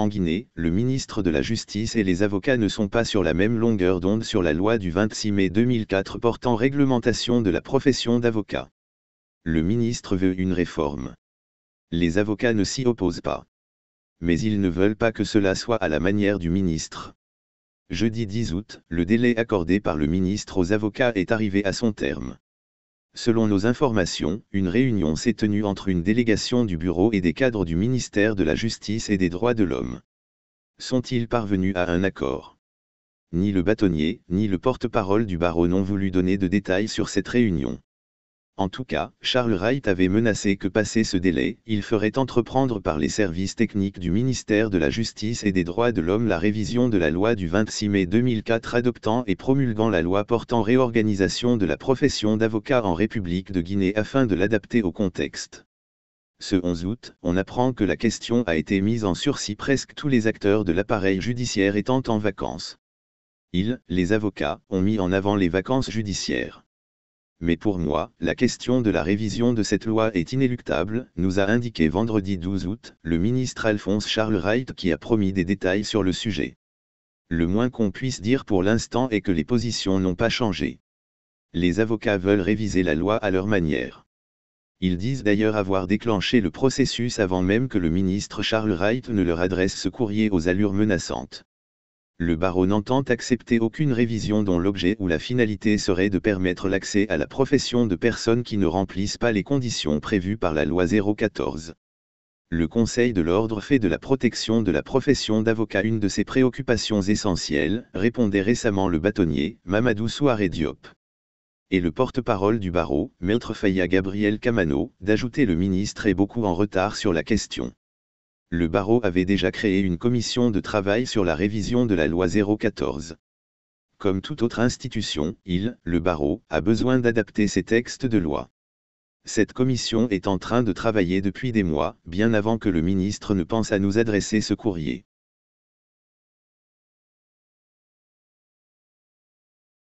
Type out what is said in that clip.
En Guinée, le ministre de la Justice et les avocats ne sont pas sur la même longueur d'onde sur la loi du 26 mai 2004 portant réglementation de la profession d'avocat. Le ministre veut une réforme. Les avocats ne s'y opposent pas. Mais ils ne veulent pas que cela soit à la manière du ministre. Jeudi 10 août, le délai accordé par le ministre aux avocats est arrivé à son terme. Selon nos informations, une réunion s'est tenue entre une délégation du bureau et des cadres du ministère de la Justice et des Droits de l'Homme. Sont-ils parvenus à un accord Ni le bâtonnier, ni le porte-parole du barreau n'ont voulu donner de détails sur cette réunion. En tout cas, Charles Wright avait menacé que passé ce délai, il ferait entreprendre par les services techniques du ministère de la Justice et des Droits de l'Homme la révision de la loi du 26 mai 2004 adoptant et promulguant la loi portant réorganisation de la profession d'avocat en République de Guinée afin de l'adapter au contexte. Ce 11 août, on apprend que la question a été mise en sursis presque tous les acteurs de l'appareil judiciaire étant en vacances. Ils, les avocats, ont mis en avant les vacances judiciaires mais pour moi, la question de la révision de cette loi est inéluctable, nous a indiqué vendredi 12 août le ministre Alphonse Charles Wright qui a promis des détails sur le sujet. Le moins qu'on puisse dire pour l'instant est que les positions n'ont pas changé. Les avocats veulent réviser la loi à leur manière. Ils disent d'ailleurs avoir déclenché le processus avant même que le ministre Charles Wright ne leur adresse ce courrier aux allures menaçantes le barreau n'entend accepter aucune révision dont l'objet ou la finalité serait de permettre l'accès à la profession de personnes qui ne remplissent pas les conditions prévues par la loi 014. Le Conseil de l'ordre fait de la protection de la profession d'avocat une de ses préoccupations essentielles, répondait récemment le bâtonnier, Mamadou Souare Diop. Et le porte-parole du barreau, maître Faya Gabriel Camano, d'ajouter le ministre est beaucoup en retard sur la question le barreau avait déjà créé une commission de travail sur la révision de la loi 014. Comme toute autre institution, il, le barreau, a besoin d'adapter ses textes de loi. Cette commission est en train de travailler depuis des mois, bien avant que le ministre ne pense à nous adresser ce courrier.